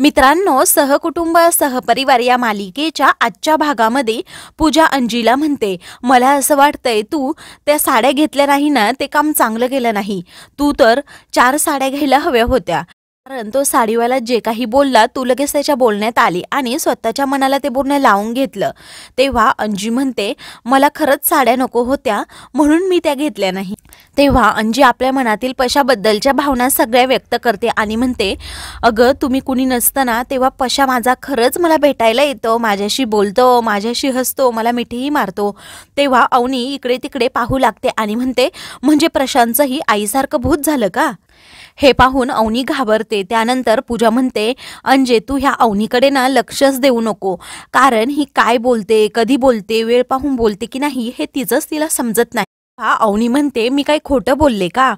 मित्रांनो सहकुटुंब सहपरिवार या मालिकेच्या आजच्या भागामध्ये पूजा अंजीला म्हणते मला असं वाटतंय तू त्या साड्या घेतल्या नाही ना ते काम चांगलं केलं नाही तू तर चार साड्या घ्यायला हव्या होत्या कारण तो साडीवाला जे काही बोलला तू लगेच त्याच्या बोलण्यात आली आणि स्वतःच्या मनाला ते बोलणं लावून घेतलं तेव्हा अंजी म्हणते मला खरंच साड्या नको होत्या म्हणून मी त्या घेतल्या नाही तेव्हा अंजी आपल्या मनातील पशाबद्दलच्या भावना सगळ्या व्यक्त करते आणि म्हणते अगं तुम्ही कुणी नसताना तेव्हा पशा माझा खरंच मला भेटायला येतो माझ्याशी बोलतो माझ्याशी हसतो मला मिठीही मारतो तेव्हा अवनी इकडे तिकडे पाहू लागते आणि म्हणते म्हणजे प्रशांतचंही आईसारखं भूत झालं का हे पाहून अवनी घाबरते त्यानंतर पूजा म्हणते अंजे तू ह्या अवनीकडे ना लक्षच देऊ नको कारण ही काय बोलते कधी बोलते वेळ पाहून बोलते की नाही हे तिचंच तिला समजत नाही हा अवनी म्हणते मी काही खोटं बोलले का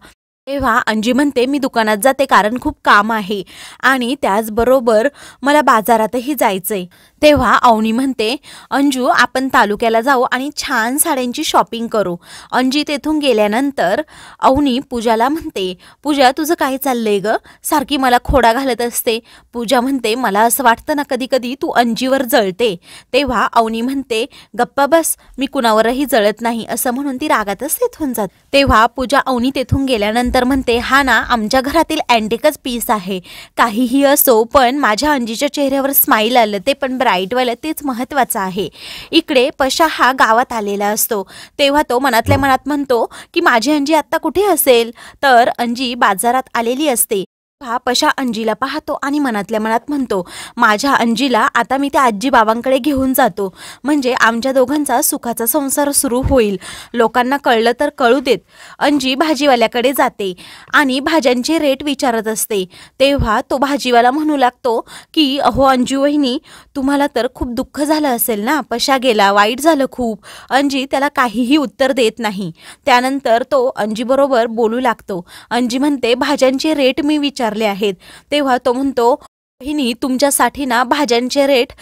तेव्हा अंजी म्हणते मी दुकानात जाते कारण खूप काम आहे आणि त्याचबरोबर मला बाजारातही जायचंय तेव्हा अवनी म्हणते अंजू आपण तालुक्याला जाऊ आणि छान साड्यांची शॉपिंग करू अंजी तेथून गेल्यानंतर अवनी पूजाला म्हणते पूजा तुझं काय चाललंय ग सारखी मला खोडा घालत असते पूजा म्हणते मला असं वाटतं ना कधी कधी तू अंजीवर जळते तेव्हा अवनी म्हणते गप्पा बस मी कुणावरही जळत नाही असं म्हणून ती रागातच तेथून जात तेव्हा पूजा अवनी तेथून गेल्यानंतर म्हणते हा ना आमच्या घरातील अँटिकच पीस आहे काहीही असो पण माझ्या अंजीच्या चेहऱ्यावर स्माईल आलं ते पण राईटवेल तेच महत्वाचं आहे इकडे पशा हा गावात आलेला असतो तेव्हा तो मनातल्या मनात म्हणतो की माझी अंजी आत्ता कुठे असेल तर अंजी बाजारात आलेली असते बाप पशा अंजीला पाहतो आणि मनातल्या मनात म्हणतो माझ्या अंजीला आता मी त्या आजी बाबांकडे घेऊन जातो म्हणजे आमच्या दोघांचा सुखाचा संसार सुरू होईल लोकांना कळलं तर कळू देत अंजी भाजीवाल्याकडे जाते आणि भाज्यांचे रेट विचारत असते तेव्हा तो भाजीवाला म्हणू लागतो की अहो अंजू वहिनी तुम्हाला तर खूप दुःख झालं असेल ना पशा गेला वाईट झालं खूप अंजी त्याला काहीही उत्तर देत नाही त्यानंतर तो अंजीबरोबर बोलू लागतो अंजी म्हणते भाज्यांचे रेट मी विचार विचारले आहेत तेव्हा तो म्हणतो बहिणी तुमच्यासाठी ना भाज्यांचे रेट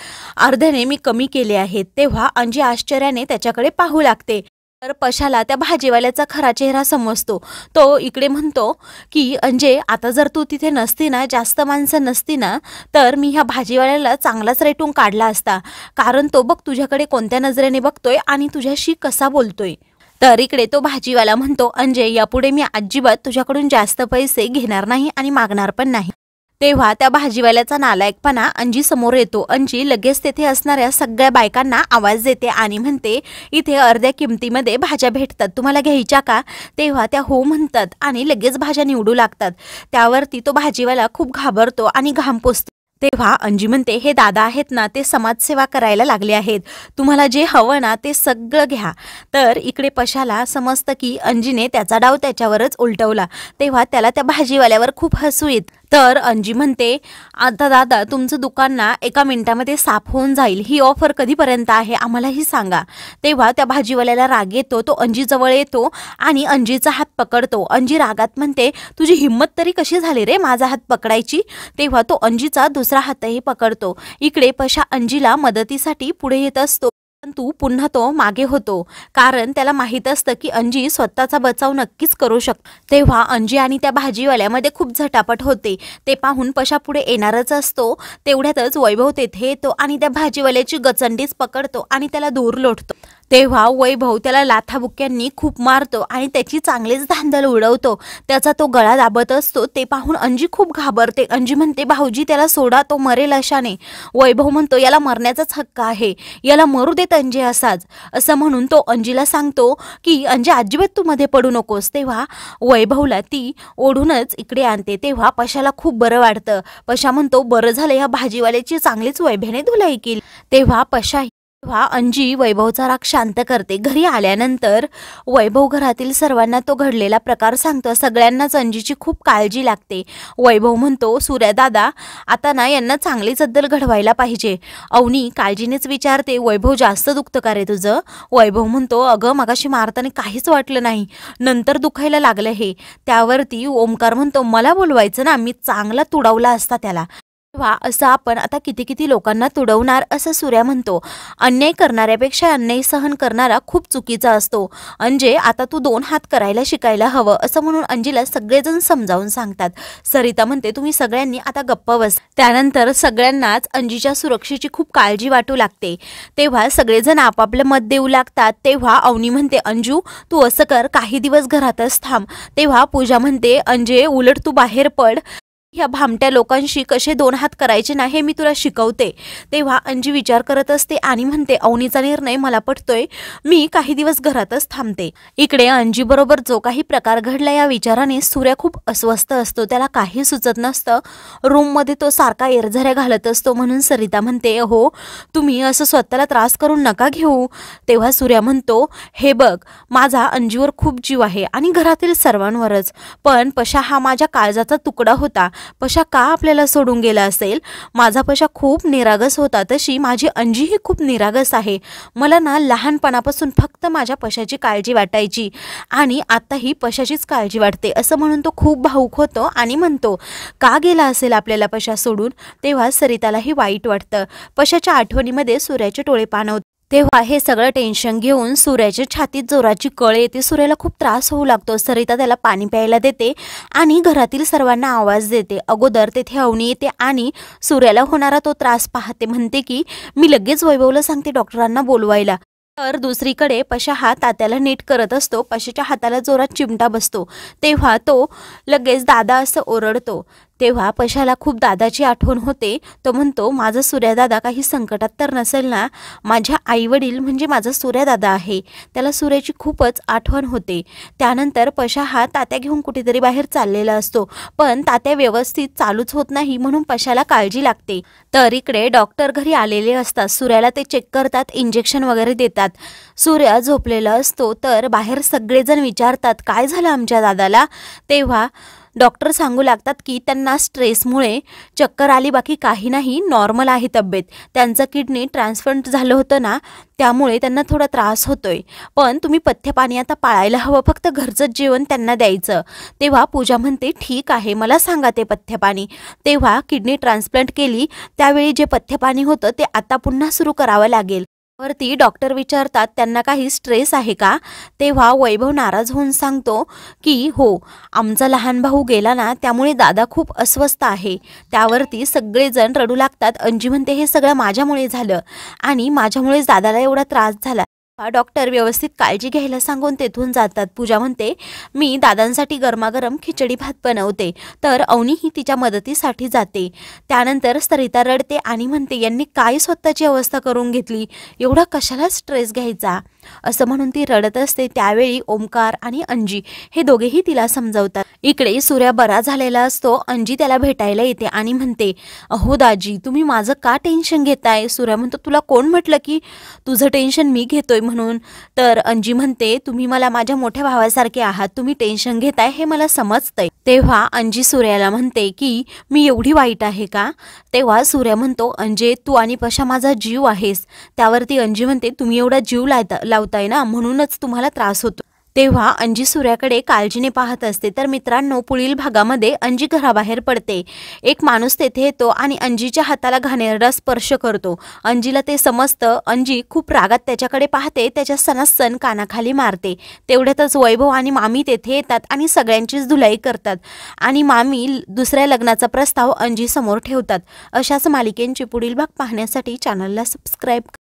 अर्ध्याने मी कमी केले आहेत तेव्हा अंजी आश्चर्याने त्याच्याकडे पाहू लागते तर पशाला त्या भाजीवाल्याचा खरा चेहरा समजतो तो इकडे म्हणतो की अंजे आता जर तू तिथे नसती ना जास्त माणसं नसती ना तर मी ह्या भाजीवाल्याला चांगलाच रेटून काढला असता कारण तो बघ तुझ्याकडे कोणत्या नजरेने बघतोय आणि तुझ्याशी कसा बोलतोय तर इकडे तो भाजीवाला म्हणतो अंजय यापुढे मी अजिबात तुझ्याकडून जास्त पैसे घेणार नाही आणि मागणार पण नाही तेव्हा त्या भाजीवाल्याचा नालायकपणा अंजी समोर येतो अंजी लगेच तेथे असणाऱ्या सगळ्या बायकांना आवाज देते आणि म्हणते इथे अर्ध्या किमतीमध्ये भाज्या भेटतात तुम्हाला घ्यायच्या का तेव्हा त्या हो म्हणतात आणि लगेच भाज्या निवडू लागतात त्यावरती तो भाजीवाला खूप घाबरतो आणि घाम तेव्हा अंजी म्हणते हे दादा आहेत ना ते समाजसेवा करायला लागले आहेत तुम्हाला जे हवं ना ते सगळं घ्या तर इकडे पशाला समजतं की अंजीने त्याचा डाव त्याच्यावरच उलटवला तेव्हा त्याला त्या भाजीवाल्यावर खूप हसू येत तर अंजी म्हणते आता दादा तुमचं दुकान ना एका मिनिटामध्ये साफ होऊन जाईल ही ऑफर कधीपर्यंत आहे आम्हालाही सांगा तेव्हा त्या भाजीवाल्याला राग येतो तो अंजीजवळ येतो आणि अंजीचा हात पकडतो अंजी रागात म्हणते तुझी हिंमत तरी कशी झाली रे माझा हात पकडायची तेव्हा तो अंजीचा दुसरा हातही पकडतो इकडे पशा अंजीला मदतीसाठी पुढे येत असतो परंतु पुन्हा तो मागे होतो कारण त्याला माहीत असतं की अंजी स्वतःचा बचाव नक्कीच करू शकतो तेव्हा अंजी आणि त्या भाजीवाल्यामध्ये खूप झटापट होते ते पाहून पशापुढे येणारच असतो तेवढ्यातच वैभव तेथे येतो आणि त्या भाजीवाल्याची गचंडीच पकडतो आणि त्याला दूर लोटतो तेव्हा वैभव त्याला लाथाबुक्यांनी खूप मारतो आणि त्याची चांगलेच धांदल उडवतो त्याचा तो गळा दाबत असतो ते पाहून अंजी खूप घाबरते अंजी म्हणते भाऊजी त्याला सोडा तो मरेल अशाने वैभव म्हणतो याला मरण्याचाच हक्क आहे याला मरू देत अंजी असाच असं म्हणून तो अंजीला सांगतो की अंजी अजिबात तू मध्ये पडू नकोस तेव्हा वैभवला ती ओढूनच इकडे आणते तेव्हा पशाला खूप बरं वाटतं पशा म्हणतो बरं झालं या भाजीवाल्याची चांगलीच वैभ्याने धुलाई केली तेव्हा पशा तेव्हा अंजी वैभवचा राग शांत करते घरी आल्यानंतर वैभव घरातील सर्वांना तो घडलेला प्रकार सांगतो सगळ्यांनाच अंजीची खूप काळजी लागते वैभव म्हणतो सूर्यादादा आता ना यांना चांगली अद्दल घडवायला पाहिजे अवनी काळजीनेच विचारते वैभव जास्त दुखतं का रे तुझं वैभव म्हणतो अगं मगाशी मारताना काहीच वाटलं नाही नंतर दुखायला लागलं हे त्यावरती ओमकार म्हणतो मला बोलवायचं ना मी चांगला तुडवला असता त्याला तेव्हा असं आपण आता किती किती लोकांना तुडवणार असं सूर्या म्हणतो अन्याय करणाऱ्यापेक्षा अन्याय सहन करणारा खूप चुकीचा असतो अंजे आता तू दोन हात करायला शिकायला हवं असं म्हणून अंजीला सगळेजण समजावून सांगतात सरिता म्हणते तुम्ही सगळ्यांनी आता गप्प बस त्यानंतर सगळ्यांनाच अंजीच्या सुरक्षेची खूप काळजी वाटू लागते तेव्हा सगळेजण आपापलं मत देऊ लागतात तेव्हा अवनी म्हणते अंजू तू असं कर काही दिवस घरातच थांब तेव्हा पूजा म्हणते अंजे उलट तू बाहेर पड ह्या भामट्या लोकांशी कसे दोन हात करायचे ना हे मी तुला शिकवते तेव्हा अंजी विचार करत असते आणि म्हणते अवनीचा निर्णय मला पटतोय मी काही दिवस घरातच थांबते इकडे अंजी बरोबर जो काही प्रकार घडला या विचाराने सूर्य खूप अस्वस्थ असतो त्याला काही सुचत नसतं रूममध्ये तो सारखा एरझऱ्या घालत असतो म्हणून सरिता म्हणते हो तुम्ही असं स्वतःला त्रास करून नका घेऊ तेव्हा सूर्या म्हणतो हे बघ माझा अंजीवर खूप जीव आहे आणि घरातील सर्वांवरच पण पशा हा माझ्या काळजाचा तुकडा होता पशा का आपल्याला सोडून गेला असेल माझा पशा खूप निरागस होता तशी माझी अंजीही खूप निरागस आहे मला ना लहानपणापासून फक्त माझ्या पशाची काळजी वाटायची आणि आत्ताही पशाचीच काळजी वाटते असं म्हणून तो खूप भाऊक होतो आणि म्हणतो का गेला असेल आपल्याला पशा सोडून तेव्हा सरितालाही वाईट वाटतं पशाच्या आठवणीमध्ये सूर्याचे टोळे होते तेव्हा हे सगळं टेन्शन घेऊन सूर्याच्या छातीत जोराची कळ येते सूर्याला खूप त्रास होऊ लागतो सरिता त्याला पाणी प्यायला देते आणि घरातील सर्वांना आवाज देते अगोदर तेथे अवनी येते आणि सूर्याला होणारा तो त्रास पाहते म्हणते की मी लगेच वैभवला सांगते डॉक्टरांना बोलवायला तर दुसरीकडे पशा हा तात्याला नीट करत असतो पशाच्या हाताला जोरात चिमटा बसतो तेव्हा तो लगेच दादा असं ओरडतो तेव्हा पशाला खूप दादाची आठवण होते तो म्हणतो माझा सूर्यादादा काही संकटात तर नसेल ना माझ्या आईवडील म्हणजे माझा सूर्यादादा आहे त्याला सूर्याची खूपच आठवण होते त्यानंतर पशा हा तात्या घेऊन कुठेतरी बाहेर चाललेला असतो पण तात्या व्यवस्थित चालूच होत नाही म्हणून पशाला काळजी लागते तर इकडे डॉक्टर घरी आलेले असतात सूर्याला ते चेक करतात इंजेक्शन वगैरे देतात सूर्य झोपलेला असतो तर बाहेर सगळेजण विचारतात काय झालं आमच्या दादाला तेव्हा डॉक्टर सांगू लागतात की त्यांना स्ट्रेसमुळे चक्कर आली बाकी काही नाही नॉर्मल आहे तब्येत त्यांचं किडनी ट्रान्सप्लंट झालं होतं ना त्यामुळे त्यांना थोडा त्रास होतोय पण तुम्ही पथ्यपाणी आता पाळायला हवं फक्त घरचंच जेवण त्यांना द्यायचं तेव्हा पूजा म्हणते ठीक आहे मला सांगा ते पथ्यपाणी तेव्हा किडनी ट्रान्सप्लांट केली त्यावेळी जे पथ्यपाणी होतं ते आता पुन्हा सुरू करावं लागेल वरती डॉक्टर विचारतात त्यांना काही स्ट्रेस आहे का तेव्हा वैभव नाराज होऊन सांगतो की हो आमचा लहान भाऊ गेला ना त्यामुळे दादा खूप अस्वस्थ आहे त्यावरती सगळेजण रडू लागतात अंजी म्हणते हे सगळं माझ्यामुळे झालं आणि माझ्यामुळेच दादाला एवढा त्रास झाला डॉक्टर व्यवस्थित काळजी घ्यायला सांगून तेथून जातात पूजा म्हणते मी दादांसाठी गरमागरम खिचडी भात बनवते तर अवनीही तिच्या मदतीसाठी जाते त्यानंतर सरिता रडते आणि म्हणते यांनी काय स्वतःची अवस्था करून घेतली एवढा कशाला स्ट्रेस घ्यायचा असं म्हणून ती रडत असते त्यावेळी ओमकार आणि अंजी हे दोघेही तिला समजवतात इकडे सूर्या बरा झालेला असतो अंजी त्याला भेटायला येते आणि म्हणते अहो दाजी तुम्ही माझं का टेन्शन घेताय सूर्या म्हणतो तुला कोण म्हटलं की तुझं टेन्शन मी घेतोय म्हणून तर अंजी म्हणते तुम्ही मला माझ्या मोठ्या भावासारखे आहात तुम्ही टेन्शन घेताय हे मला समजतंय तेव्हा अंजी सूर्याला म्हणते की मी एवढी वाईट आहे का तेव्हा सूर्या म्हणतो अंजे तू आणि पशा माझा जीव आहेस त्यावरती अंजी म्हणते तुम्ही एवढा जीव लावताय ना म्हणूनच तुम्हाला त्रास होतो तेव्हा अंजी सूर्याकडे काळजीने पाहत असते तर मित्रांनो पुढील भागामध्ये अंजी घराबाहेर पडते एक माणूस तेथे येतो आणि अंजीच्या हाताला घाणेरडा स्पर्श करतो अंजीला ते समजतं अंजी खूप रागात त्याच्याकडे पाहते त्याच्या सण कानाखाली मारते तेवढ्यातच वैभव आणि मामी तेथे येतात आणि सगळ्यांचीच धुलाई करतात आणि मामी दुसऱ्या लग्नाचा प्रस्ताव अंजी समोर ठेवतात अशाच मालिकेंची पुढील भाग पाहण्यासाठी चॅनलला सबस्क्राईब